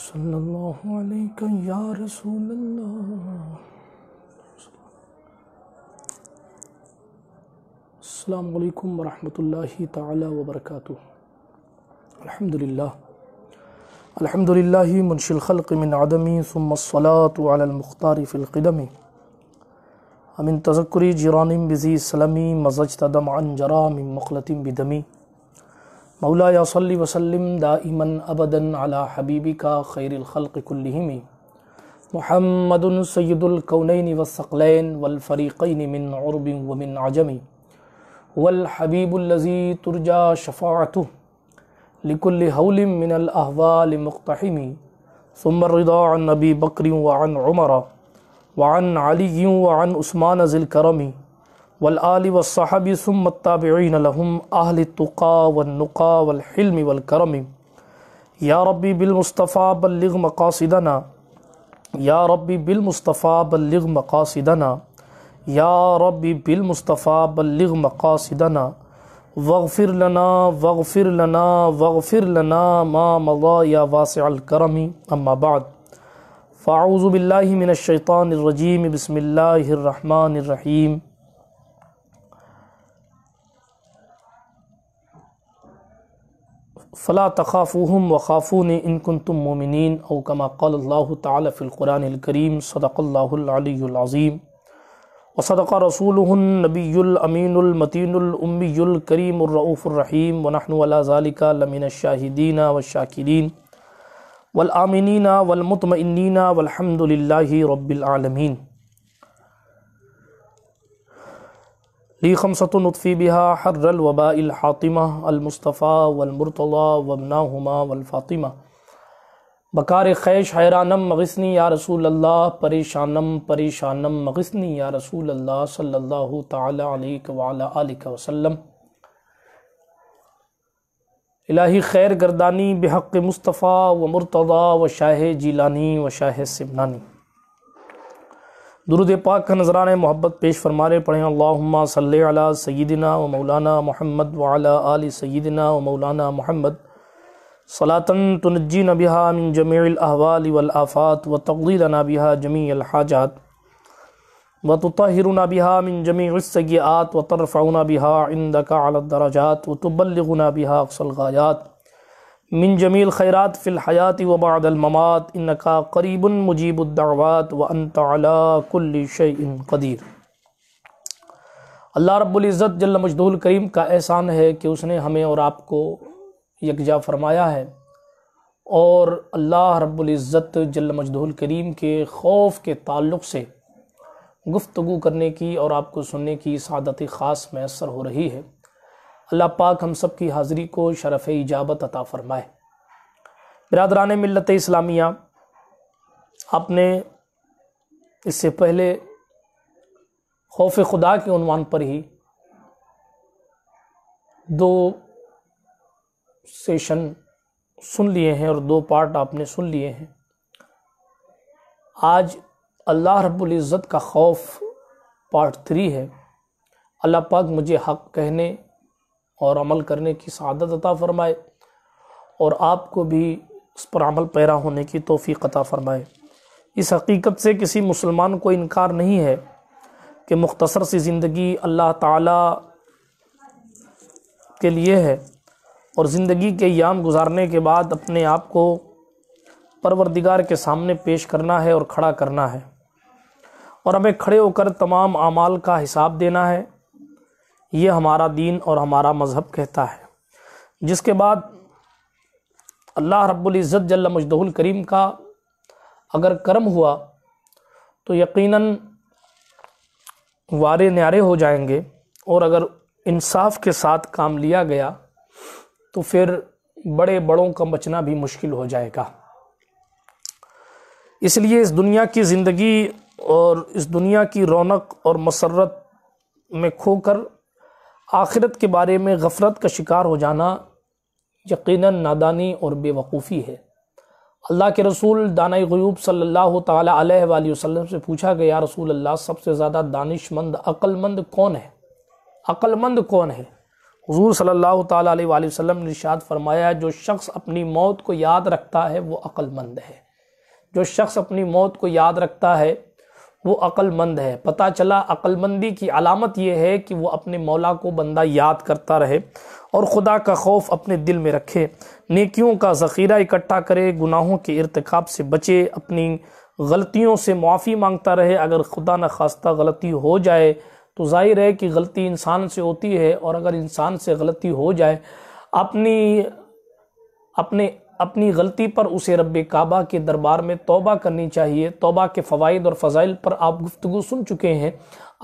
صلی اللہ علیہ یا رسول اللہ السلام علیکم ورحمۃ اللہ تعالی وبرکاتہ الحمد للہ الحمد للہ الخلق من عدمی ثم الصلاة صولاۃ المختار المختارف القدم امن تذکری جران سلم مزج تدم جرام مخلتم بدمی مولا یا صلی وسلم دا امن ابدن علیٰ حبیبی کا خیر الخلق الحمی محمد سید القنین وثقلین والفریقین من عرب ومن من والحبیب ولحبیب الضی ترجا شفات لکل من الحوالمتحمی ثمردان نبی بکریوں و عن عمر وعن ان علی یوں ون عثمان اذل کرمی والآل والصحب ثم التابعین لهم اہل التقا والنقا والحلم والکرم یا ربی بالمصطفیٰ بلغ مقاصدنا یا ربی بالمصطفیٰ بلغ مقاصدنا یا ربی بالمصطفیٰ بلغ مقاصدنا وغفر لنا وغفر لنا وغفر لنا ما مضى یا واسع الكرم اما بعد فاعوذ باللہ من الشیطان الرجیم بسم اللہ الرحمن الرحیم فلا خافم وخافون ان کنتم مومنین او کما قال اللہ فی القرآن الکریم صدق اللہ العلی العظیم وصدق رسوله النبی الامین المتین الامی المطین العبی الکریم الرعف الرحیم ونحن ولا ذالک لمن الشاہدین والشاکرین والآمنین والمطمئنین والحمد للہ رب العالمین لی خمسۃ نطفی بہا حر الوباء الحاطمہ المصطفیٰ و وابناہما والفاطمہ بکار خیش حیرانم مغسنی یا رسول اللہ پریشانم پریشانم مغسنی یا رسول اللہ صلی اللہ تعالی علیہ وعلا ولی وسلم الہی خیر گردانی بحق مصطفیٰ و مرتضی و شاہ جیلانی و شاہ سمنانی درود پاک کا نظران محبت پیش فرمارے پڑھیں اللہم صلی علی سیدنا و مولانا محمد و آل سیدنا و مولانا محمد صلاة تنجی بها من جميع الاحوال والآفات و تقضیلنا بها جميع الحاجات و تو بها من جميع السیئات و بها عندك على الدرجات و بها بہا غایات من جمیل خیرات فی الحیات و بعد الممات انکا قریب مجیب الدعوات و انت علا کل قدیر اللہ رب العزت جل مجدہ الکریم کا احسان ہے کہ اس نے ہمیں اور آپ کو یکجا فرمایا ہے اور اللہ رب العزت جل مجدہ الکریم کے خوف کے تعلق سے گفتگو کرنے کی اور آپ کو سننے کی سعادت خاص میسر ہو رہی ہے اللہ پاک ہم سب کی حاضری کو شرف اجابت عطا فرمائے برادران ملت اسلامیہ آپ نے اس سے پہلے خوف خدا کے عنوان پر ہی دو سیشن سن لیے ہیں اور دو پارٹ آپ نے سن لیے ہیں آج اللہ رب العزت کا خوف پارٹ تھری ہے اللہ پاک مجھے حق کہنے اور عمل کرنے کی سعادت عطا فرمائے اور آپ کو بھی اس پر عمل پیرا ہونے کی توفیق عطا فرمائے اس حقیقت سے کسی مسلمان کو انکار نہیں ہے کہ مختصر سی زندگی اللہ تعالیٰ کے لیے ہے اور زندگی کے یام گزارنے کے بعد اپنے آپ کو پروردگار کے سامنے پیش کرنا ہے اور کھڑا کرنا ہے اور ہمیں کھڑے ہو کر تمام اعمال کا حساب دینا ہے یہ ہمارا دین اور ہمارا مذہب کہتا ہے جس کے بعد اللہ رب العزت جل مجدہ الکریم کا اگر کرم ہوا تو یقیناً وارے نیارے ہو جائیں گے اور اگر انصاف کے ساتھ کام لیا گیا تو پھر بڑے بڑوں کا بچنا بھی مشکل ہو جائے گا اس لیے اس دنیا کی زندگی اور اس دنیا کی رونق اور مسرت میں کھو کر آخرت کے بارے میں غفرت کا شکار ہو جانا یقیناً نادانی اور بے وقوفی ہے اللہ کے رسول دانائی غیوب صلی اللہ تعالیٰ علیہ وآلہ وسلم سے پوچھا گیا یا رسول اللہ سب سے زیادہ دانش مند عقل مند کون ہے عقل مند کون ہے حضور صلی اللہ تعالیٰ علیہ وآلہ وسلم نے ارشاد فرمایا ہے جو شخص اپنی موت کو یاد رکھتا ہے وہ عقل مند ہے جو شخص اپنی موت کو یاد رکھتا ہے وہ مند ہے پتہ چلا مندی کی علامت یہ ہے کہ وہ اپنے مولا کو بندہ یاد کرتا رہے اور خدا کا خوف اپنے دل میں رکھے نیکیوں کا ذخیرہ اکٹھا کرے گناہوں کے ارتکاب سے بچے اپنی غلطیوں سے معافی مانگتا رہے اگر خدا نخواستہ غلطی ہو جائے تو ظاہر ہے کہ غلطی انسان سے ہوتی ہے اور اگر انسان سے غلطی ہو جائے اپنی اپنے اپنی غلطی پر اسے رب کعبہ کے دربار میں توبہ کرنی چاہیے توبہ کے فوائد اور فضائل پر آپ گفتگو سن چکے ہیں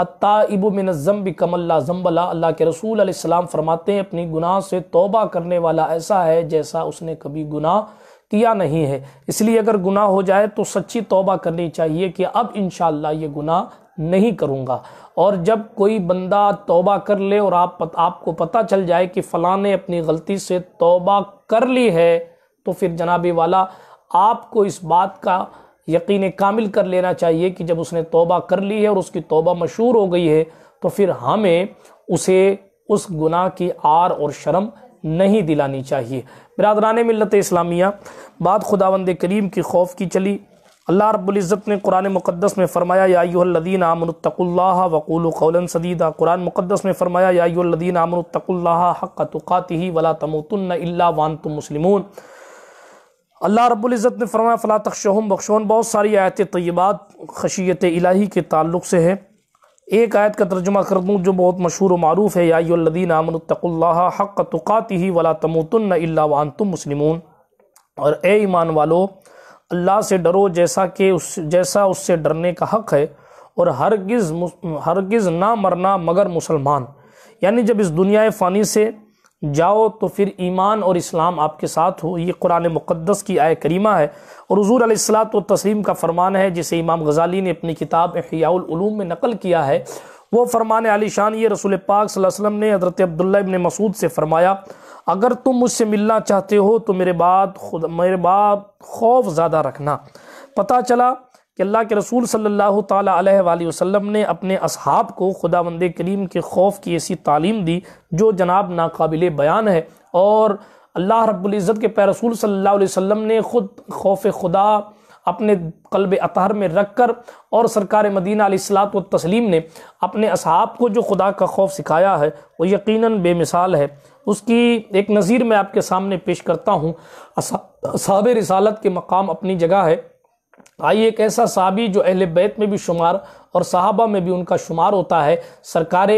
اتا من منظم کم اللہ ضمب اللہ اللہ کے رسول علیہ السلام فرماتے ہیں اپنی گناہ سے توبہ کرنے والا ایسا ہے جیسا اس نے کبھی گناہ کیا نہیں ہے اس لیے اگر گناہ ہو جائے تو سچی توبہ کرنی چاہیے کہ اب انشاءاللہ یہ گناہ نہیں کروں گا اور جب کوئی بندہ توبہ کر لے اور آپ کو پتہ چل جائے کہ فلاں نے اپنی غلطی سے توبہ کر لی ہے تو پھر جناب والا آپ کو اس بات کا یقین کامل کر لینا چاہیے کہ جب اس نے توبہ کر لی ہے اور اس کی توبہ مشہور ہو گئی ہے تو پھر ہمیں اسے اس گناہ کی آر اور شرم نہیں دلانی چاہیے برادران ملت اسلامیہ بات خداوند کریم کی خوف کی چلی اللہ رب العزت نے قرآن مقدس میں فرمایا یا ایوہ الذین آمنوا اتقوا اللہ وقولوا قولا سدیدہ قرآن مقدس میں فرمایا یا ایوہ الذین آمنوا اتقوا اللہ حق تقاتہ ولا تموتن الا وانتم مسلمون اللہ رب العزت نے فرمایا فلا تخشہم بخشون بہت ساری آیتِ طیبات خشیت الہی کے تعلق سے ہے ایک آیت کا ترجمہ کر دوں جو بہت مشہور و معروف ہے یا الذین آمنوا اتقوا اللہ حق تقاتہ ولا تموتن الا وانتم مسلمون اور اے ایمان والو اللہ سے ڈرو جیسا کہ اس جیسا اس سے ڈرنے کا حق ہے اور ہرگز ہرگز نہ مرنا مگر مسلمان یعنی جب اس دنیا فانی سے جاؤ تو پھر ایمان اور اسلام آپ کے ساتھ ہو یہ قرآن مقدس کی آئے کریمہ ہے اور حضور علیہ السلاۃ و تسلیم کا فرمان ہے جسے امام غزالی نے اپنی کتاب احیاء العلوم میں نقل کیا ہے وہ فرمان علی شان یہ رسول پاک صلی اللہ علیہ وسلم نے حضرت عبداللہ ابن مسعود سے فرمایا اگر تم مجھ سے ملنا چاہتے ہو تو میرے بعد خود میرے خوف زیادہ رکھنا پتہ چلا کہ اللہ کے رسول صلی اللہ تعالیٰ علیہ وآلہ وسلم نے اپنے اصحاب کو خدا مند کریم کے خوف کی ایسی تعلیم دی جو جناب ناقابل بیان ہے اور اللہ رب العزت کے رسول صلی اللہ علیہ وسلم نے خود خوف خدا اپنے قلب اطہر میں رکھ کر اور سرکار مدینہ علیہ السلام و تسلیم نے اپنے اصحاب کو جو خدا کا خوف سکھایا ہے وہ یقیناً بے مثال ہے اس کی ایک نظیر میں آپ کے سامنے پیش کرتا ہوں اصحاب رسالت کے مقام اپنی جگہ ہے آئی ایک ایسا صحابی جو اہل بیت میں بھی شمار اور صحابہ میں بھی ان کا شمار ہوتا ہے سرکار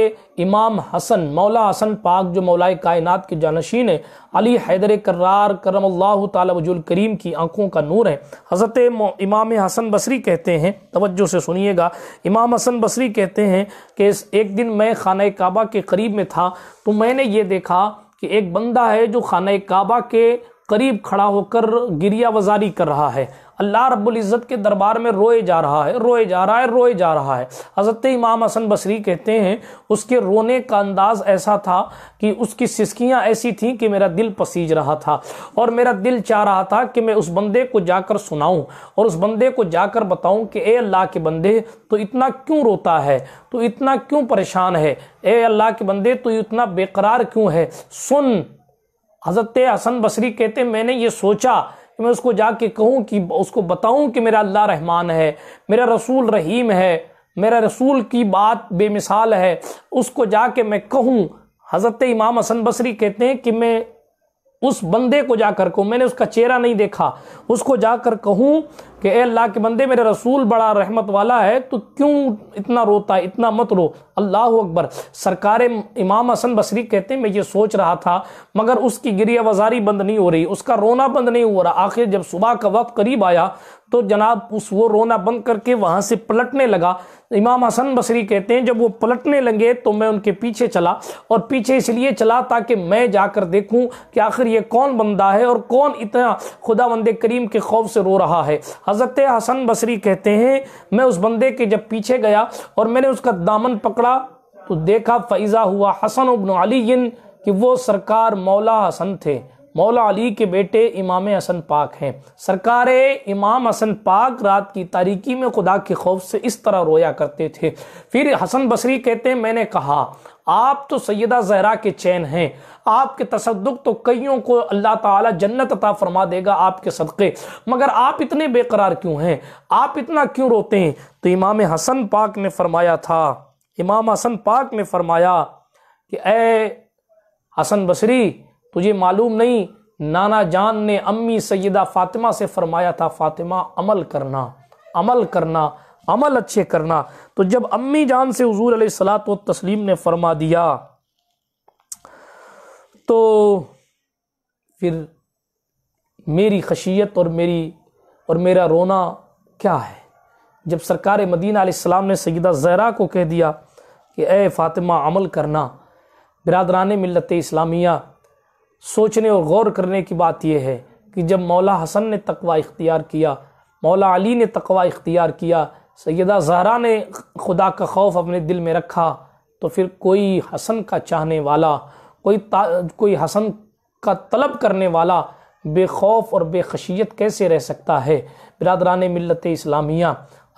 امام حسن مولا حسن پاک جو مولا کائنات کے جانشین ہے علی حیدر کرم اللہ تعالی وجل کریم کی آنکھوں کا نور ہے حضرت امام حسن بصری کہتے ہیں توجہ سے سنیے گا امام حسن بصری کہتے ہیں کہ ایک دن میں خانہ کعبہ کے قریب میں تھا تو میں نے یہ دیکھا کہ ایک بندہ ہے جو خانہ کعبہ کے قریب کھڑا ہو کر گریہ وزاری کر رہا ہے اللہ رب العزت کے دربار میں روئے جا رہا ہے روئے جا رہا ہے روئے جا رہا ہے حضرت امام حسن بصری کہتے ہیں اس کے رونے کا انداز ایسا تھا کہ اس کی سسکیاں ایسی تھیں کہ میرا دل پسیج رہا تھا اور میرا دل چاہ رہا تھا کہ میں اس بندے کو جا کر سناؤں اور اس بندے کو جا کر بتاؤں کہ اے اللہ کے بندے تو اتنا کیوں روتا ہے تو اتنا کیوں پریشان ہے اے اللہ کے بندے تو اتنا بے قرار کیوں ہے سن حضرت حسن بصری کہتے میں نے یہ سوچا کہ میں اس کو جا کے کہوں کہ اس کو بتاؤں کہ میرا اللہ رحمان ہے میرا رسول رحیم ہے میرا رسول کی بات بے مثال ہے اس کو جا کے میں کہوں حضرت امام حسن بصری کہتے ہیں کہ میں اس بندے کو جا کر کہوں میں نے اس کا چہرہ نہیں دیکھا اس کو جا کر کہوں کہ اے اللہ کے بندے میرے رسول بڑا رحمت والا ہے تو کیوں اتنا روتا ہے اتنا مت رو اللہ اکبر سرکار امام حسن بصری کہتے ہیں میں یہ سوچ رہا تھا مگر اس کی گریہ وزاری بند نہیں ہو رہی اس کا رونا بند نہیں ہو رہا آخر جب صبح کا وقت قریب آیا تو جناب اس وہ رونا بند کر کے وہاں سے پلٹنے لگا امام حسن بصری کہتے ہیں جب وہ پلٹنے لگے تو میں ان کے پیچھے چلا اور پیچھے اس لیے چلا تاکہ میں جا کر دیکھوں کہ آخر یہ کون بندہ ہے اور کون اتنا خدا وند کریم کے خوف سے رو رہا ہے حضرت حسن بصری کہتے ہیں میں اس بندے کے جب پیچھے گیا اور میں نے اس کا دامن پکڑا تو دیکھا فیضہ ہوا حسن ابن علی کہ وہ سرکار مولا حسن تھے مولا علی کے بیٹے امام حسن پاک ہیں سرکار امام حسن پاک رات کی تاریکی میں خدا کے خوف سے اس طرح رویا کرتے تھے پھر حسن بصری کہتے ہیں میں نے کہا آپ تو سیدہ زہرا کے چین ہیں آپ کے تصدق تو کئیوں کو اللہ تعالی جنت عطا فرما دے گا آپ کے صدقے مگر آپ اتنے بے قرار کیوں ہیں آپ اتنا کیوں روتے ہیں تو امام حسن پاک نے فرمایا تھا امام حسن پاک نے فرمایا کہ اے حسن بصری تجھے معلوم نہیں نانا جان نے امی سیدہ فاطمہ سے فرمایا تھا فاطمہ عمل کرنا عمل کرنا عمل اچھے کرنا تو جب امی جان سے حضور علیہ السلاۃ و تسلیم نے فرما دیا تو پھر میری خشیت اور میری اور میرا رونا کیا ہے جب سرکار مدینہ علیہ السلام نے سیدہ زہرا کو کہہ دیا کہ اے فاطمہ عمل کرنا برادران ملت اسلامیہ سوچنے اور غور کرنے کی بات یہ ہے کہ جب مولا حسن نے تقوی اختیار کیا مولا علی نے تقوی اختیار کیا سیدہ زہرا نے خدا کا خوف اپنے دل میں رکھا تو پھر کوئی حسن کا چاہنے والا کوئی کوئی حسن کا طلب کرنے والا بے خوف اور بے خشیت کیسے رہ سکتا ہے برادران ملت اسلامیہ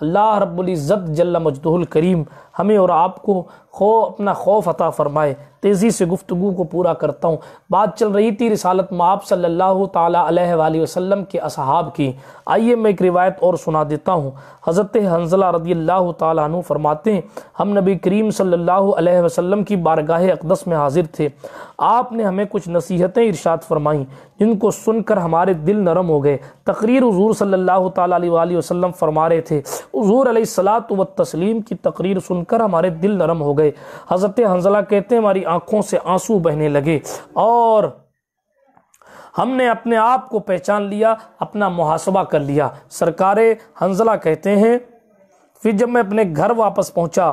اللہ رب العزت جل مجدہ الکریم ہمیں اور آپ کو خو اپنا عطا فرمائے تیزی سے گفتگو کو پورا کرتا ہوں بات چل رہی تھی رسالت معاب صلی اللہ تعالیٰ علیہ وسلم کے اصحاب کی آئیے میں ایک روایت اور سنا دیتا ہوں حضرت حنزلہ رضی اللہ تعالیٰ عنہ فرماتے ہیں ہم نبی کریم صلی اللہ علیہ وسلم کی بارگاہ اقدس میں حاضر تھے آپ نے ہمیں کچھ نصیحتیں ارشاد فرمائیں جن کو سن کر ہمارے دل نرم ہو گئے تقریر حضور صلی اللہ تعالیٰ علیہ وسلم فرما رہے تھے حضور علیہ السلاۃ و تسلیم کی تقریر سن کر ہمارے دل نرم ہو گئے حضرت حنزلہ کہتے ہیں ہماری آنکھوں سے آنسو بہنے لگے اور ہم نے اپنے آپ کو پہچان لیا اپنا محاسبہ کر لیا سرکار حنزلہ کہتے ہیں پھر جب میں اپنے گھر واپس پہنچا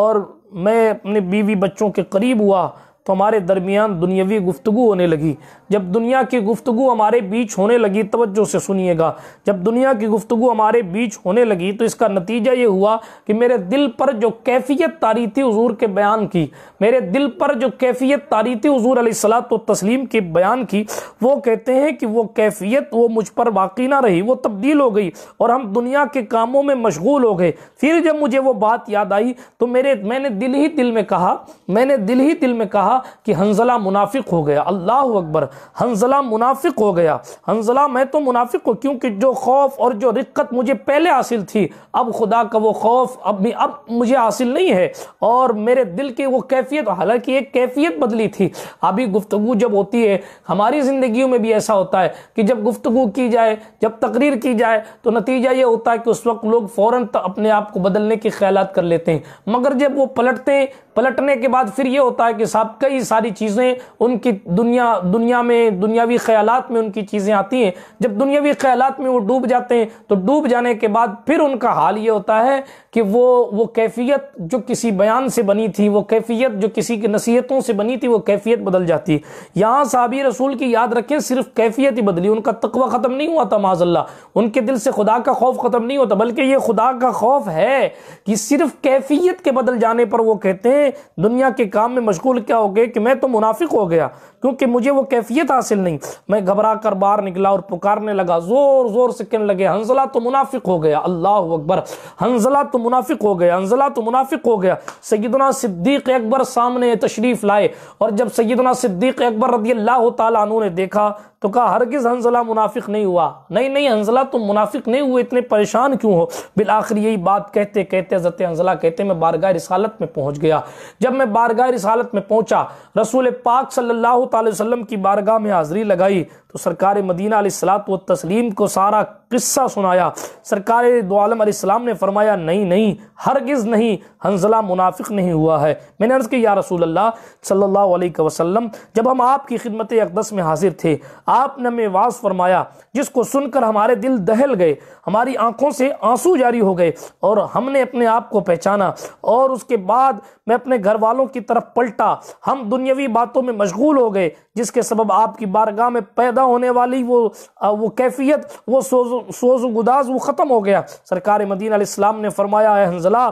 اور میں اپنے بیوی بچوں کے قریب ہوا تو ہمارے درمیان دنیاوی گفتگو ہونے لگی جب دنیا کی گفتگو ہمارے بیچ ہونے لگی توجہ سے سنیے گا جب دنیا کی گفتگو ہمارے بیچ ہونے لگی تو اس کا نتیجہ یہ ہوا کہ میرے دل پر جو کیفیت تاری تھی حضور کے بیان کی میرے دل پر جو کیفیت تاری تھی حضور علیہ السلاۃ و تسلیم کے بیان کی وہ کہتے ہیں کہ وہ کیفیت وہ مجھ پر باقی نہ رہی وہ تبدیل ہو گئی اور ہم دنیا کے کاموں میں مشغول ہو گئے پھر جب مجھے وہ بات یاد آئی تو میرے میں نے دل ہی دل میں کہا میں نے دل ہی دل میں کہا کہ ہنزلہ منافق ہو گیا اللہ اکبر ہنزلہ منافق ہو گیا ہنزلہ میں تو منافق ہو کیونکہ جو خوف اور جو رقت مجھے پہلے حاصل تھی اب خدا کا وہ خوف اب, اب مجھے حاصل نہیں ہے اور میرے دل کے وہ کیفیت حالانکہ ایک کیفیت بدلی تھی ابھی گفتگو جب ہوتی ہے ہماری زندگیوں میں بھی ایسا ہوتا ہے کہ جب گفتگو کی جائے جب تقریر کی جائے تو نتیجہ یہ ہوتا ہے کہ اس وقت لوگ فوراً اپنے آپ کو بدلنے کے خیالات کر لیتے ہیں مگر جب وہ پلٹتے ہیں پلٹنے کے بعد پھر یہ ہوتا ہے کہ صاحب کئی ساری چیزیں ان کی دنیا دنیا میں دنیاوی خیالات میں ان کی چیزیں آتی ہیں جب دنیاوی خیالات میں وہ ڈوب جاتے ہیں تو ڈوب جانے کے بعد پھر ان کا حال یہ ہوتا ہے کہ وہ وہ کیفیت جو کسی بیان سے بنی تھی وہ کیفیت جو کسی کی نصیحتوں سے بنی تھی وہ کیفیت بدل جاتی ہے یہاں صحابی رسول کی یاد رکھیں صرف کیفیت ہی بدلی ان کا تقوی ختم نہیں ہوا تھا معاذ اللہ ان کے دل سے خدا کا خوف ختم نہیں ہوتا بلکہ یہ خدا کا خوف ہے کہ صرف کیفیت کے بدل جانے پر وہ کہتے ہیں دنیا کے کام میں مشغول کیا ہو گئے کہ میں تو منافق ہو گیا کیونکہ مجھے وہ کیفیت حاصل نہیں میں گھبرا کر باہر نکلا اور پکارنے لگا زور زور سے کہنے لگے ہنزلہ تو منافق ہو گیا اللہ اکبر ہنزلہ تو منافق ہو گیا ہنزلہ تو منافق ہو گیا سیدنا صدیق اکبر سامنے تشریف لائے اور جب سیدنا صدیق اکبر رضی اللہ تعالیٰ عنہ نے دیکھا تو کہا ہرگز حنزلہ منافق نہیں ہوا نہیں نہیں حنزلہ تم منافق نہیں ہوئے اتنے پریشان کیوں ہو بالآخر یہی بات کہتے کہتے حضرت حنزلہ کہتے میں بارگاہ رسالت میں پہنچ گیا جب میں بارگاہ رسالت میں پہنچا رسول پاک صلی اللہ تعالی وسلم کی بارگاہ میں حاضری لگائی تو سرکار مدینہ علیہ السلام و تسلیم کو سارا قصہ سنایا سرکار علیہ السلام نے فرمایا نہیں نہیں ہرگز نہیں حنزلہ منافق نہیں ہوا ہے میں نے کہ یا رسول اللہ صلی اللہ علیہ وسلم جب ہم آپ کی خدمت اقدس میں حاضر تھے آپ نے ہمیں واضح فرمایا جس کو سن کر ہمارے دل دہل گئے ہماری آنکھوں سے آنسو جاری ہو گئے اور ہم نے اپنے آپ کو پہچانا اور اس کے بعد میں اپنے گھر والوں کی طرف پلٹا ہم دنیاوی باتوں میں مشغول ہو گئے جس کے سبب آپ کی بارگاہ میں پیدا ہونے والی وہ وہ کیفیت وہ سوز و گداز وہ ختم ہو گیا سرکار مدینہ علیہ السلام نے فرمایا اے حنزلہ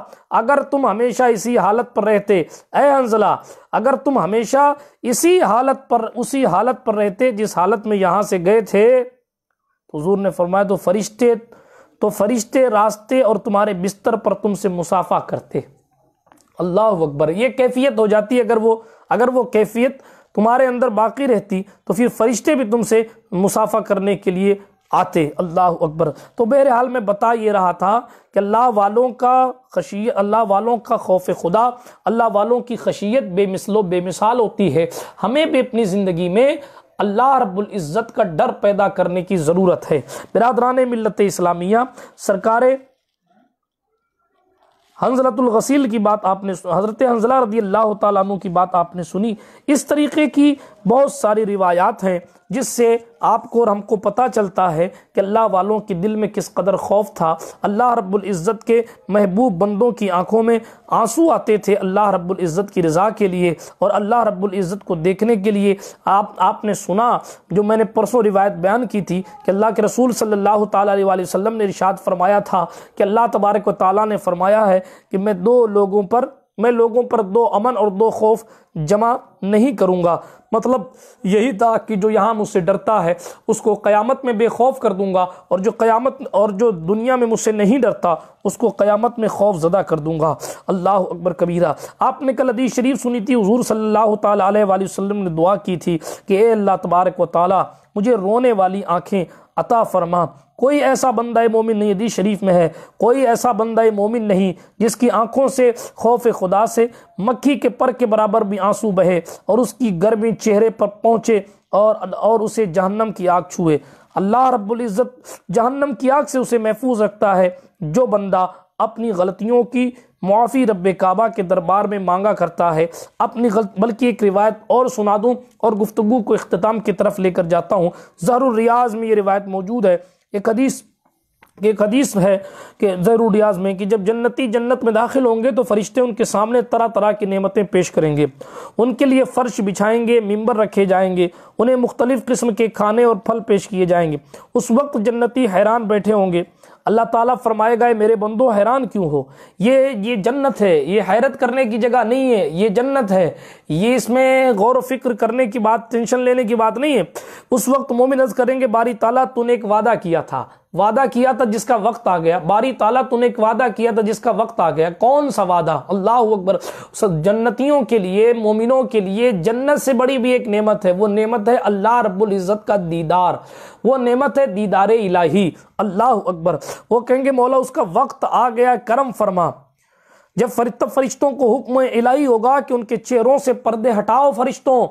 اگر تم ہمیشہ اسی حالت پر رہتے اے حنزلہ اگر تم ہمیشہ اسی حالت پر اسی حالت پر رہتے جس حالت میں یہاں سے گئے تھے تو حضور نے فرمایا تو فرشتے تو فرشتے راستے اور تمہارے بستر پر تم سے مسافہ کرتے اللہ اکبر یہ کیفیت ہو جاتی ہے اگر وہ اگر وہ کیفیت تمہارے اندر باقی رہتی تو پھر فرشتے بھی تم سے مسافہ کرنے کے لیے آتے اللہ اکبر تو بہرحال میں بتا یہ رہا تھا کہ اللہ والوں کا خشیت اللہ والوں کا خوف خدا اللہ والوں کی خشیت بے مثل و بے مثال ہوتی ہے ہمیں بھی اپنی زندگی میں اللہ رب العزت کا ڈر پیدا کرنے کی ضرورت ہے برادران ملت اسلامیہ سرکار حنزلت الغسیل کی بات آپ نے حضرت حنزلہ رضی اللہ تعالیٰ عنہ کی بات آپ نے سنی اس طریقے کی بہت ساری روایات ہیں جس سے آپ کو اور ہم کو پتہ چلتا ہے کہ اللہ والوں کے دل میں کس قدر خوف تھا اللہ رب العزت کے محبوب بندوں کی آنکھوں میں آنسو آتے تھے اللہ رب العزت کی رضا کے لیے اور اللہ رب العزت کو دیکھنے کے لیے آپ آپ نے سنا جو میں نے پرسوں روایت بیان کی تھی کہ اللہ کے رسول صلی اللہ تعالیٰ علیہ وآلہ وسلم نے ارشاد فرمایا تھا کہ اللہ تبارک و تعالیٰ نے فرمایا ہے کہ میں دو لوگوں پر میں لوگوں پر دو امن اور دو خوف جمع نہیں کروں گا مطلب یہی تھا کہ جو یہاں مجھ سے ڈرتا ہے اس کو قیامت میں بے خوف کر دوں گا اور جو قیامت اور جو دنیا میں مجھ سے نہیں ڈرتا اس کو قیامت میں خوف زدہ کر دوں گا اللہ اکبر کبیرہ آپ نے کل حدیث شریف سنی تھی حضور صلی اللہ تعالیٰ علیہ وآلہ وسلم نے دعا کی تھی کہ اے اللہ تبارک و تعالیٰ مجھے رونے والی آنکھیں عطا فرما کوئی ایسا بندہ مومن نہیں حدیث شریف میں ہے کوئی ایسا بندہ مومن نہیں جس کی آنکھوں سے خوف خدا سے مکھی کے پر کے برابر بھی آنسو بہے اور اس کی گرمی چہرے پر پہنچے اور اور اسے جہنم کی آگ چھوے اللہ رب العزت جہنم کی آگ سے اسے محفوظ رکھتا ہے جو بندہ اپنی غلطیوں کی معافی رب کعبہ کے دربار میں مانگا کرتا ہے اپنی غلط بلکہ ایک روایت اور سنا دوں اور گفتگو کو اختتام کی طرف لے کر جاتا ہوں زہر الریاض میں یہ روایت موجود ہے ایک ایک حدیث حدیث کہ ہے زہر ریاض میں کہ جب جنتی جنت میں داخل ہوں گے تو فرشتے ان کے سامنے طرح طرح کی نعمتیں پیش کریں گے ان کے لیے فرش بچھائیں گے ممبر رکھے جائیں گے انہیں مختلف قسم کے کھانے اور پھل پیش کیے جائیں گے اس وقت جنتی حیران بیٹھے ہوں گے اللہ تعالیٰ فرمائے گا میرے بندوں حیران کیوں ہو یہ یہ جنت ہے یہ حیرت کرنے کی جگہ نہیں ہے یہ جنت ہے یہ اس میں غور و فکر کرنے کی بات ٹینشن لینے کی بات نہیں ہے اس وقت مومن مومنز کریں گے باری تعالیٰ تو نے ایک وعدہ کیا تھا وعدہ کیا تھا جس کا وقت آ گیا باری تعالیٰ تو نے ایک وعدہ کیا تھا جس کا وقت آ گیا کون سا وعدہ اللہ اکبر جنتیوں کے لیے مومنوں کے لیے جنت سے بڑی بھی ایک نعمت ہے وہ نعمت ہے اللہ رب العزت کا دیدار وہ نعمت ہے دیدار الہی اللہ اکبر وہ کہیں گے مولا اس کا وقت آ گیا کرم فرما جب فرشتوں کو حکم الہی ہوگا کہ ان کے چہروں سے پردے ہٹاؤ فرشتوں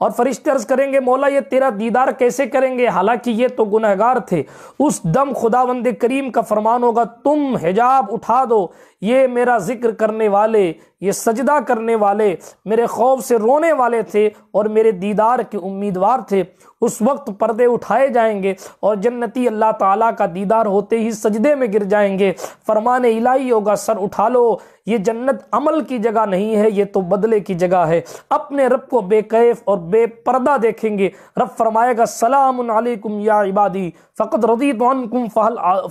اور فرشتے عرض کریں گے مولا یہ تیرا دیدار کیسے کریں گے حالانکہ یہ تو گنہگار تھے اس دم خداوند کریم کا فرمان ہوگا تم حجاب اٹھا دو یہ میرا ذکر کرنے والے یہ سجدہ کرنے والے میرے خوف سے رونے والے تھے اور میرے دیدار کے امیدوار تھے اس وقت پردے اٹھائے جائیں گے اور جنتی اللہ تعالیٰ کا دیدار ہوتے ہی سجدے میں گر جائیں گے فرمان الہی ہوگا سر اٹھا لو یہ جنت عمل کی جگہ نہیں ہے یہ تو بدلے کی جگہ ہے اپنے رب کو بے کیف اور بے پردہ دیکھیں گے رب فرمائے گا سلام علیکم یا عبادی فقط رضی عنکم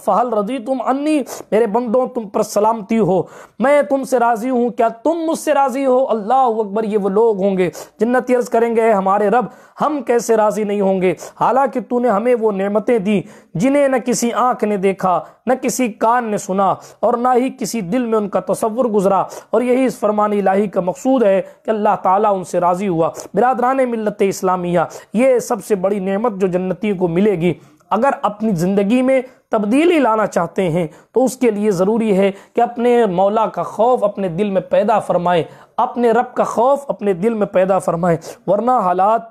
فہل رضی تم انی میرے بندوں تم پر سلامتی ہو میں تم سے راضی ہوں کیا تم مجھ سے راضی ہو اللہ اکبر یہ وہ لوگ ہوں گے جنتی عرض کریں گے ہمارے رب ہم کیسے راضی نہیں ہوں گے حالانکہ تو نے ہمیں وہ نعمتیں دی جنہیں نہ کسی آنکھ نے دیکھا نہ کسی کان نے سنا اور نہ ہی کسی دل میں ان کا تصور گزرا اور یہی اس فرمان الہی کا مقصود ہے کہ اللہ تعالیٰ ان سے راضی ہوا برادران ملت اسلامیہ یہ سب سے بڑی نعمت جو جنتی کو ملے گی اگر اپنی زندگی میں تبدیلی لانا چاہتے ہیں تو اس کے لیے ضروری ہے کہ اپنے مولا کا خوف اپنے دل میں پیدا فرمائیں اپنے رب کا خوف اپنے دل میں پیدا فرمائیں ورنہ حالات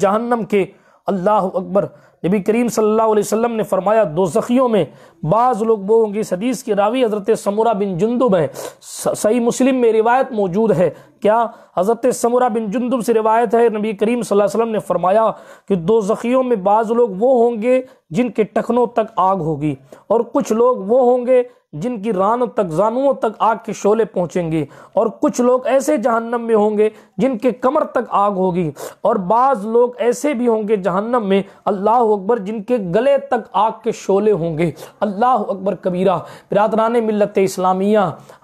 جہنم کے اللہ اکبر نبی کریم صلی اللہ علیہ وسلم نے فرمایا دو زخیوں میں بعض لوگ وہ ہوں گے حدیث کی راوی حضرت سمورہ بن جندب ہے صحیح مسلم میں روایت موجود ہے کیا حضرت سمورہ بن جندب سے روایت ہے نبی کریم صلی اللہ علیہ وسلم نے فرمایا کہ دو زخیوں میں بعض لوگ وہ ہوں گے جن کے ٹخنوں تک آگ ہوگی اور کچھ لوگ وہ ہوں گے جن کی رانوں تک زانوں تک آگ کے شعلے پہنچیں گے اور کچھ لوگ ایسے جہنم میں ہوں گے جن کے کمر تک آگ ہوگی اور بعض لوگ ایسے بھی ہوں گے جہنم میں اللہ اکبر جن کے گلے تک آگ کے شعلے ہوں گے اللہ اکبر کبیرہ برادران ملت اسلامیہ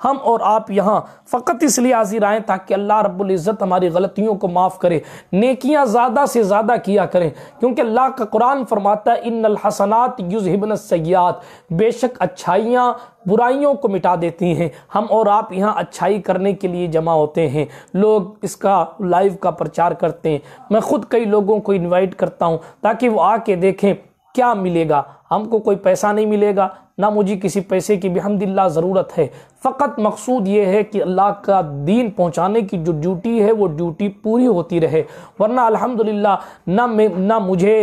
ہم اور آپ یہاں فقط اس لیے حاضر آئیں تاکہ اللہ رب العزت ہماری غلطیوں کو معاف کرے نیکیاں زیادہ سے زیادہ کیا کریں کیونکہ اللہ کا قرآن فرماتا ہے ان الحسنات یذہبن السیئات بے شک اچھائیاں برائیوں کو مٹا دیتی ہیں ہم اور آپ یہاں اچھائی کرنے کے لیے جمع ہوتے ہیں لوگ اس کا لائیو کا پرچار کرتے ہیں میں خود کئی لوگوں کو انوائٹ کرتا ہوں تاکہ وہ آ کے دیکھیں کیا ملے گا ہم کو کوئی پیسہ نہیں ملے گا نہ مجھے کسی پیسے کی بحمد اللہ ضرورت ہے فقط مقصود یہ ہے کہ اللہ کا دین پہنچانے کی جو ڈیوٹی ہے وہ ڈیوٹی پوری ہوتی رہے ورنہ الحمدللہ نہ میں نہ مجھے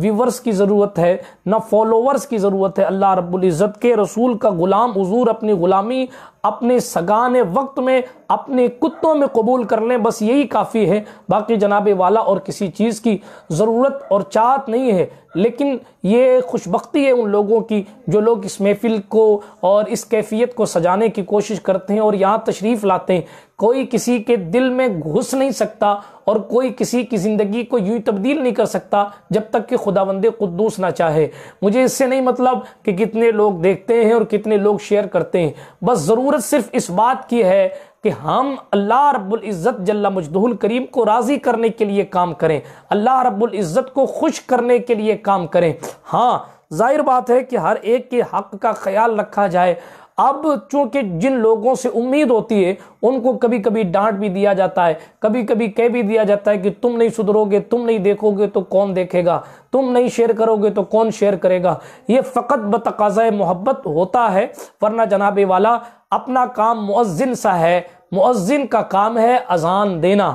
ویورز کی ضرورت ہے نہ فالوورز کی ضرورت ہے اللہ رب العزت کے رسول کا غلام حضور اپنی غلامی اپنے سگان وقت میں اپنے کتوں میں قبول کر لیں بس یہی کافی ہے باقی جناب والا اور کسی چیز کی ضرورت اور چاہت نہیں ہے لیکن یہ خوش بختی ہے ان لوگوں کی جو لوگ اس محفل کو اور اس کیفیت کو سجانے کی کوشش کرتے ہیں اور یہاں تشریف لاتے ہیں کوئی کسی کے دل میں گھس نہیں سکتا اور کوئی کسی کی زندگی کو یوں تبدیل نہیں کر سکتا جب تک کہ خداوند قدوس نہ چاہے مجھے اس سے نہیں مطلب کہ کتنے لوگ دیکھتے ہیں اور کتنے لوگ شیئر کرتے ہیں بس ضرور ضرورت صرف اس بات کی ہے کہ ہم اللہ رب العزت جل مجدہ الکریم کو راضی کرنے کے لیے کام کریں اللہ رب العزت کو خوش کرنے کے لیے کام کریں ہاں ظاہر بات ہے کہ ہر ایک کے حق کا خیال جائے اب چونکہ جن لوگوں سے امید ہوتی ہے ان کو کبھی کبھی ڈانٹ بھی دیا جاتا ہے کبھی کبھی کہہ بھی دیا جاتا ہے کہ تم نہیں سدھرو گے تم نہیں دیکھو گے تو کون دیکھے گا تم نہیں شیئر کرو گے تو کون شیئر کرے گا یہ فقط محبت ہوتا ہے ورنہ جناب والا اپنا کام مؤذن سا ہے مؤذن کا کام ہے اذان دینا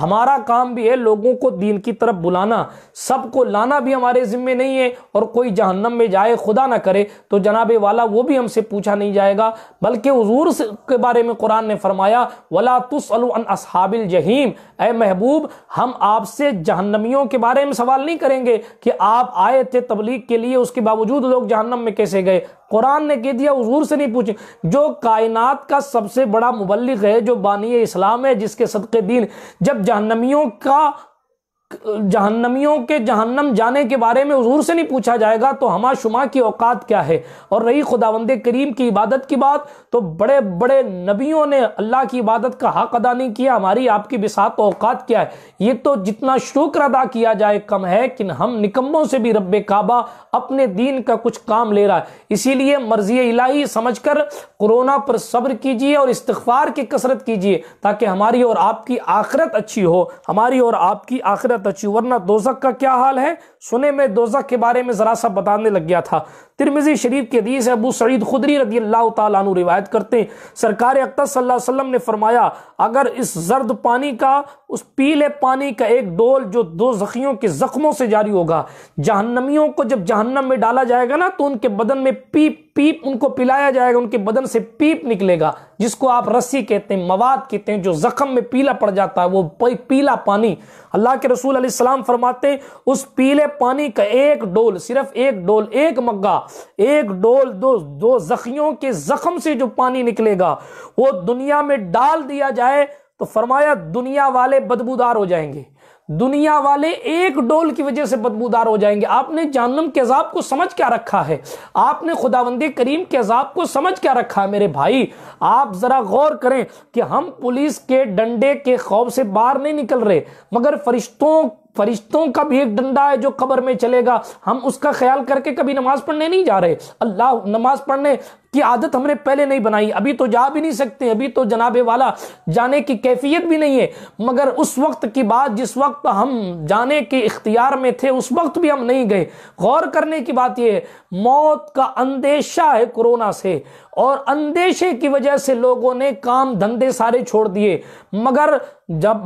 ہمارا کام بھی ہے لوگوں کو دین کی طرف بلانا سب کو لانا بھی ہمارے ذمے نہیں ہے اور کوئی جہنم میں جائے خدا نہ کرے تو جناب والا وہ بھی ہم سے پوچھا نہیں جائے گا بلکہ حضور کے بارے میں قرآن نے فرمایا ولا تس الن اصحاب ذہیم اے محبوب ہم آپ سے جہنمیوں کے بارے میں سوال نہیں کریں گے کہ آپ آئے تھے تبلیغ کے لیے اس کے باوجود لوگ جہنم میں کیسے گئے قرآن نے کہہ دیا حضور سے نہیں پوچھیں جو کائنات کا سب سے بڑا مبلغ ہے جو بانی اسلام ہے جس کے صدقے دین جب جہنمیوں کا جہنمیوں کے جہنم جانے کے بارے میں حضور سے نہیں پوچھا جائے گا تو ہما شما کی اوقات کیا ہے اور رہی خداوند کریم کی عبادت کی بات تو بڑے بڑے نبیوں نے اللہ کی عبادت کا حق ادا نہیں کیا ہماری آپ کی بسات اوقات کیا ہے یہ تو جتنا شکر ادا کیا جائے کم ہے کہ ہم نکموں سے بھی رب کعبہ اپنے دین کا کچھ کام لے رہا ہے اسی لیے مرضی الہی سمجھ کر کرونا پر صبر کیجئے اور استغفار کی کثرت کیجئے تاکہ ہماری اور آپ کی آخرت اچھی ہو ہماری اور آپ کی آخرت تچی ورنہ دوزک کا کیا حال ہے سنے میں دوزک کے بارے میں ذرا سا بتانے لگ گیا تھا ترمزی شریف کے حدیث ہے ابو سعید خدری رضی اللہ تعالیٰ عنہ روایت کرتے ہیں سرکار اکتر صلی اللہ علیہ وسلم نے فرمایا اگر اس زرد پانی کا اس پیلے پانی کا ایک ڈول جو دو زخیوں کے زخموں سے جاری ہوگا جہنمیوں کو جب جہنم میں ڈالا جائے گا نا تو ان کے بدن میں پیپ پیپ ان کو پلایا جائے گا ان کے بدن سے پیپ نکلے گا جس کو آپ رسی کہتے ہیں مواد کہتے ہیں جو زخم میں پیلا پڑ جاتا ہے وہ پیلا پانی اللہ کے رسول علیہ السلام فرماتے ہیں اس پیلے پانی کا ایک ڈول صرف ایک ڈول ایک مگا ایک ڈول دو دو زخیوں کے زخم سے جو پانی نکلے گا وہ دنیا میں ڈال دیا جائے تو فرمایا دنیا والے بدبودار ہو جائیں گے دنیا والے ایک ڈول کی وجہ سے بدبودار ہو جائیں گے آپ نے جانم عذاب کو سمجھ کیا رکھا ہے آپ نے خداوند کریم کے عذاب کو سمجھ کیا رکھا ہے میرے بھائی آپ ذرا غور کریں کہ ہم پولیس کے ڈنڈے کے خوف سے باہر نہیں نکل رہے مگر فرشتوں فرشتوں کا بھی ایک ڈنڈا ہے جو قبر میں چلے گا ہم اس کا خیال کر کے کبھی نماز پڑھنے نہیں جا رہے اللہ نماز پڑھنے کی عادت ہم نے پہلے نہیں بنائی ابھی تو جا بھی نہیں سکتے ابھی تو جناب والا جانے کی کیفیت بھی نہیں ہے مگر اس وقت کی بات جس وقت ہم جانے کے اختیار میں تھے اس وقت بھی ہم نہیں گئے غور کرنے کی بات یہ ہے موت کا اندیشہ ہے کرونا سے اور اندیشے کی وجہ سے لوگوں نے کام دھندے سارے چھوڑ دیے مگر جب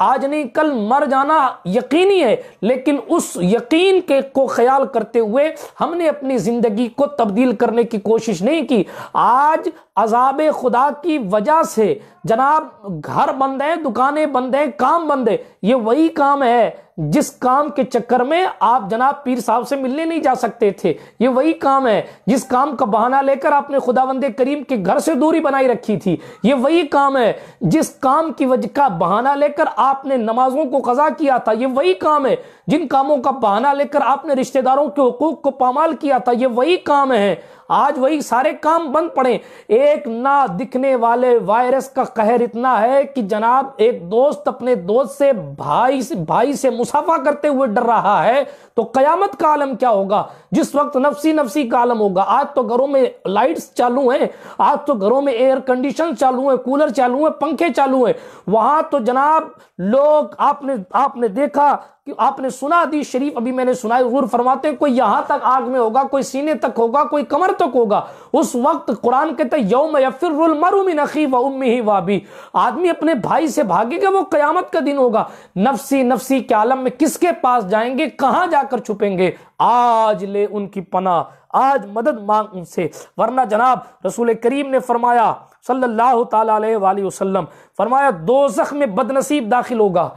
آج نہیں کل مر جانا یقینی ہے لیکن اس یقین کے کو خیال کرتے ہوئے ہم نے اپنی زندگی کو تبدیل کرنے کی کوشش نہیں کی آج عذاب خدا کی وجہ سے جناب گھر بند ہیں دکانیں بند ہیں کام بند ہیں یہ وہی کام ہے جس کام کے چکر میں آپ جناب پیر صاحب سے ملنے نہیں جا سکتے تھے یہ وہی کام ہے جس کام کا بہانہ لے کر آپ نے خدا وند کریم کے گھر سے دوری بنائی رکھی تھی یہ وہی کام ہے جس کام کی وجہ کا بہانہ لے کر آپ نے نمازوں کو قضا کیا تھا یہ وہی کام ہے جن کاموں کا بہانہ لے کر آپ نے رشتہ داروں کے حقوق کو پامال کیا تھا یہ وہی کام ہے آج وہی سارے کام بند پڑے ایک نہ دکھنے والے وائرس کا قہر اتنا ہے کہ جناب ایک دوست اپنے دوست سے بھائی سے مسافہ کرتے ہوئے ڈر رہا ہے تو قیامت کا عالم کیا ہوگا جس وقت نفسی نفسی کا عالم ہوگا آج تو گھروں میں لائٹس چالو ہیں آج تو گھروں میں ایئر کنڈیشن چالو ہیں کولر چالو ہیں پنکھے چالو ہیں وہاں تو جناب لوگ آپ نے آپ نے دیکھا کہ آپ نے سنا دی شریف ابھی میں نے سنا غور فرماتے ہیں کوئی یہاں تک آگ میں ہوگا کوئی سینے تک ہوگا کوئی کمر تک ہوگا اس وقت قرآن کہتا ہے یوم یفر من اخی یا و ابی آدمی اپنے بھائی سے بھاگے گا وہ قیامت کا دن ہوگا نفسی نفسی کے عالم میں کس کے پاس جائیں گے کہاں جا کر چھپیں گے آج لے ان کی پناہ آج مدد مانگ ان سے ورنہ جناب رسول کریم نے فرمایا صلی اللہ تعالی وسلم فرمایا دوزخ میں بدنصیب داخل ہوگا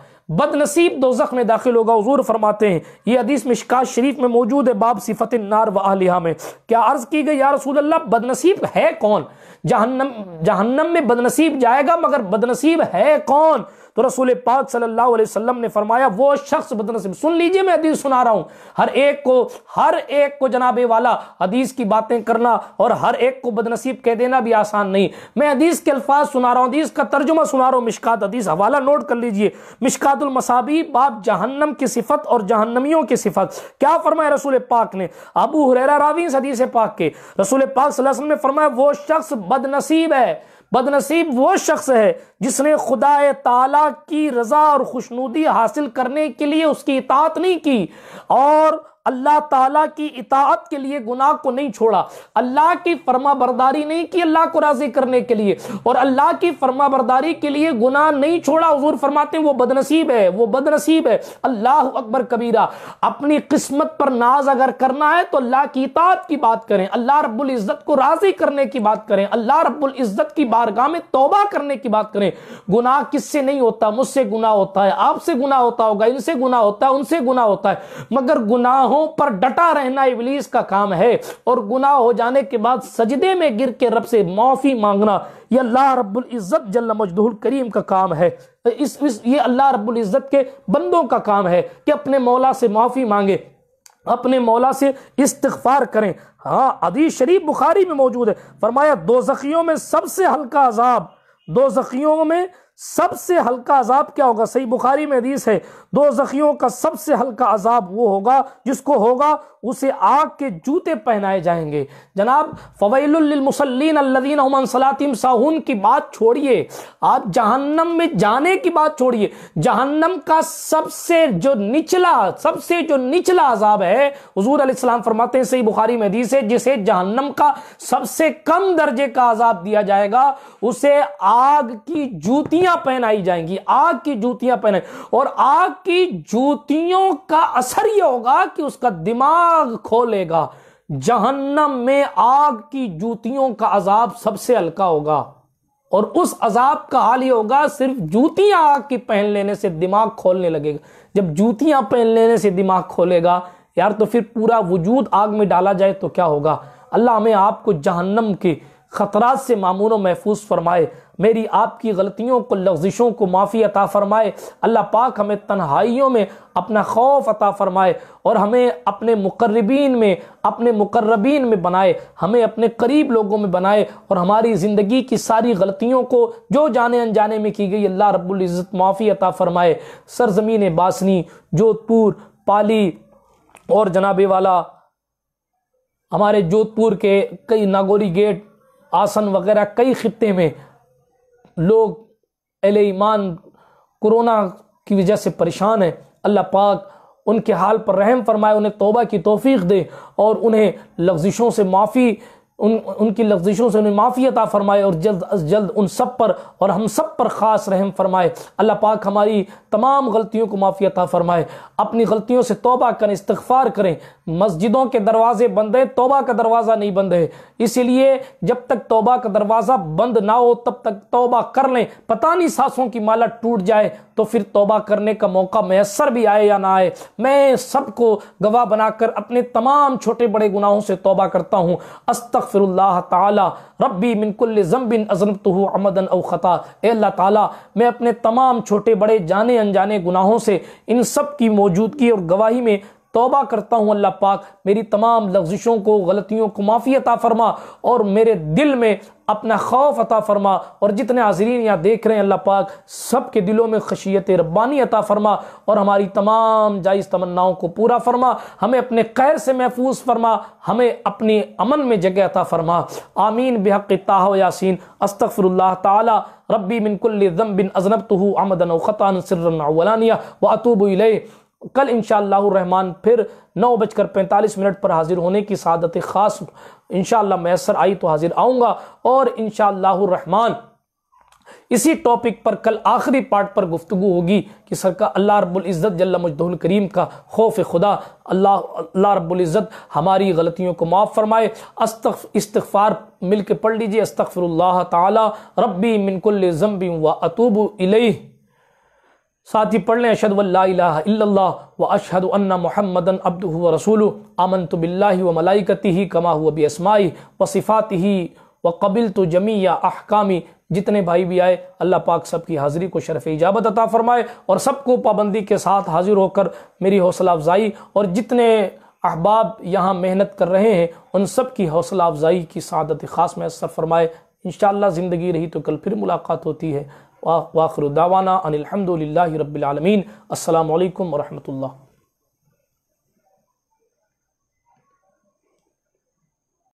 بدنصیب دوزخ میں داخل ہوگا حضور فرماتے ہیں یہ حدیث مشکات شریف میں موجود ہے باب صفت النار و لا میں کیا عرض کی گئی رسول اللہ بدنصیب ہے کون جہنم جہنم میں بدنصیب جائے گا مگر بدنصیب ہے کون تو رسول پاک صلی اللہ علیہ وسلم نے فرمایا وہ شخص بدنصیب سن لیجئے میں حدیث سنا رہا ہوں ہر ایک کو ہر ایک کو جناب والا حدیث کی باتیں کرنا اور ہر ایک کو بدنصیب کہہ دینا بھی آسان نہیں میں حدیث کے الفاظ سنا رہا ہوں حدیث کا ترجمہ سنا رہا ہوں مشکات حدیث حوالہ نوٹ کر لیجئے مشکات المصابی باب جہنم کی صفت اور جہنمیوں کی صفت کیا فرمایا رسول پاک نے ابو حریرہ راوی اس حدیث پاک کے رسول پاک صلی اللہ علیہ وسلم نے فرمایا وہ شخص بد نصیب ہے بد نصیب وہ شخص ہے جس نے خدا تعالی کی رضا اور خوشنودی حاصل کرنے کے لیے اس کی اطاعت نہیں کی اور اللہ تعالیٰ کی اطاعت کے لیے گناہ کو نہیں چھوڑا اللہ کی فرما برداری نہیں کی اللہ کو راضی کرنے کے لیے اور اللہ کی فرما برداری کے لیے گناہ نہیں چھوڑا حضور فرماتے ہیں وہ بدنصیب ہے وہ بدنصیب ہے اللہ اکبر کبیرہ اپنی قسمت پر ناز اگر کرنا ہے تو اللہ کی اطاعت کی بات کریں اللہ رب العزت کو راضی کرنے کی بات کریں اللہ رب العزت کی بارگاہ میں توبہ کرنے کی بات کریں گناہ کس سے نہیں ہوتا مجھ سے گناہ ہوتا ہے آپ سے گناہ ہوتا ہوگا ان سے گناہ ہوتا ہے ان سے گناہ ہوتا ہے مگر گناہ گناہوں پر ڈٹا رہنا ابلیس کا کام ہے اور گناہ ہو جانے کے بعد سجدے میں گر کے رب سے معافی مانگنا یہ اللہ رب العزت جل مجدہ الکریم کا کام ہے اس اس یہ اللہ رب العزت کے بندوں کا کام ہے کہ اپنے مولا سے معافی مانگے اپنے مولا سے استغفار کریں ہاں عدی شریف بخاری میں موجود ہے فرمایا دو زخیوں میں سب سے ہلکا عذاب دو زخیوں میں سب سے ہلکا عذاب کیا ہوگا صحیح بخاری میں حدیث ہے دو زخیوں کا سب سے ہلکا عذاب وہ ہوگا جس کو ہوگا اسے آگ کے جوتے پہنائے جائیں گے جناب فویل للمسلین الذین اللہ عملاطیم ساہون کی بات چھوڑیے آپ جہنم میں جانے کی بات چھوڑیے جہنم کا سب سے جو نچلا سب سے جو نچلا عذاب ہے حضور علیہ السلام فرماتے ہیں صحیح بخاری میں حدیث ہے جسے جہنم کا سب سے کم درجے کا عذاب دیا جائے گا اسے آگ کی جوتیاں جوتیاں پہنائی جائیں گی آگ کی جوتیاں پہنائیں اور آگ کی جوتیوں کا اثر یہ ہوگا کہ اس کا دماغ کھولے گا جہنم میں آگ کی جوتیوں کا عذاب سب سے ہلکا ہوگا اور اس عذاب کا حال یہ ہوگا صرف جوتیاں آگ کی پہن لینے سے دماغ کھولنے لگے گا جب جوتیاں پہن لینے سے دماغ کھولے گا یار تو پھر پورا وجود آگ میں ڈالا جائے تو کیا ہوگا اللہ ہمیں آپ کو جہنم کی خطرات سے معمول و محفوظ فرمائے میری آپ کی غلطیوں کو لغزشوں کو معافی عطا فرمائے اللہ پاک ہمیں تنہائیوں میں اپنا خوف عطا فرمائے اور ہمیں اپنے مقربین میں اپنے مقربین میں بنائے ہمیں اپنے قریب لوگوں میں بنائے اور ہماری زندگی کی ساری غلطیوں کو جو جانے انجانے میں کی گئی اللہ رب العزت معافی عطا فرمائے سرزمین باسنی جودھ پور پالی اور جناب والا ہمارے جودھ پور کے کئی ناگوری گیٹ آسن وغیرہ کئی خطے میں لوگ اہل ایمان کرونا کی وجہ سے پریشان ہیں اللہ پاک ان کے حال پر رحم فرمائے انہیں توبہ کی توفیق دے اور انہیں لغزشوں سے معافی ان کی لفظوں سے انہیں معافی عطا فرمائے اور جلد جلد از ان سب پر اور ہم سب پر خاص رحم فرمائے اللہ پاک ہماری تمام غلطیوں کو معافی عطا فرمائے اپنی غلطیوں سے توبہ کریں استغفار کریں مسجدوں کے دروازے بند ہیں توبہ کا دروازہ نہیں بند ہے اسی لیے جب تک توبہ کا دروازہ بند نہ ہو تب تک توبہ کر لیں پتہ نہیں ساسوں کی مالا ٹوٹ جائے تو پھر توبہ کرنے کا موقع میسر بھی آئے یا نہ آئے میں سب کو گواہ بنا کر اپنے تمام چھوٹے بڑے گناہوں سے توبہ کرتا ہوں استغفر اللہ تعالی ربی من کل ذنب اذنبته عمدا او خطا اے اللہ تعالی میں اپنے تمام چھوٹے بڑے جانے انجانے گناہوں سے ان سب کی موجودگی اور گواہی میں توبہ کرتا ہوں اللہ پاک میری تمام لغزشوں کو غلطیوں کو معافی عطا فرما اور میرے دل میں اپنا خوف عطا فرما اور جتنے حاضرین یہاں دیکھ رہے ہیں اللہ پاک سب کے دلوں میں خشیت ربانی عطا فرما اور ہماری تمام جائز تمناؤں کو پورا فرما ہمیں اپنے قیر سے محفوظ فرما ہمیں اپنے امن میں جگہ عطا فرما آمین بحق تاہ و یاسین استغفر اللہ تعالی ربی من کل ذنب بن عمدن و اطوب الیہ کل انشاءاللہ الرحمن پھر نو بج کر پینتالیس منٹ پر حاضر ہونے کی سعادت خاص انشاءاللہ میسر آئی تو حاضر آؤں گا اور انشاءاللہ الرحمن اسی ٹاپک پر کل آخری پارٹ پر گفتگو ہوگی کہ سرکار اللہ رب العزت جل مجدہ الکریم کا خوف خدا اللہ اللہ رب العزت ہماری غلطیوں کو معاف فرمائے استغفار مل کے پڑھ لیجئے استغفر اللہ تعالی ربی ذنب و اطوب الیہ ساتھ ہی پڑھ لیں اشد و اشد الا محمد رسول امن تو بلّہ ملائکتی ہی کما ہوا بی اسماعی و صفات ہی و قبل تو جمی احکامی جتنے بھائی بھی آئے اللہ پاک سب کی حاضری کو شرف اجابت عطا فرمائے اور سب کو پابندی کے ساتھ حاضر ہو کر میری حوصلہ افزائی اور جتنے احباب یہاں محنت کر رہے ہیں ان سب کی حوصلہ افزائی کی سعادت خاص میں اثر فرمائے انشاءاللہ زندگی رہی تو کل پھر ملاقات ہوتی ہے دعوانا ان الحمد للہ رب العالمین السلام علیکم ورحمۃ اللہ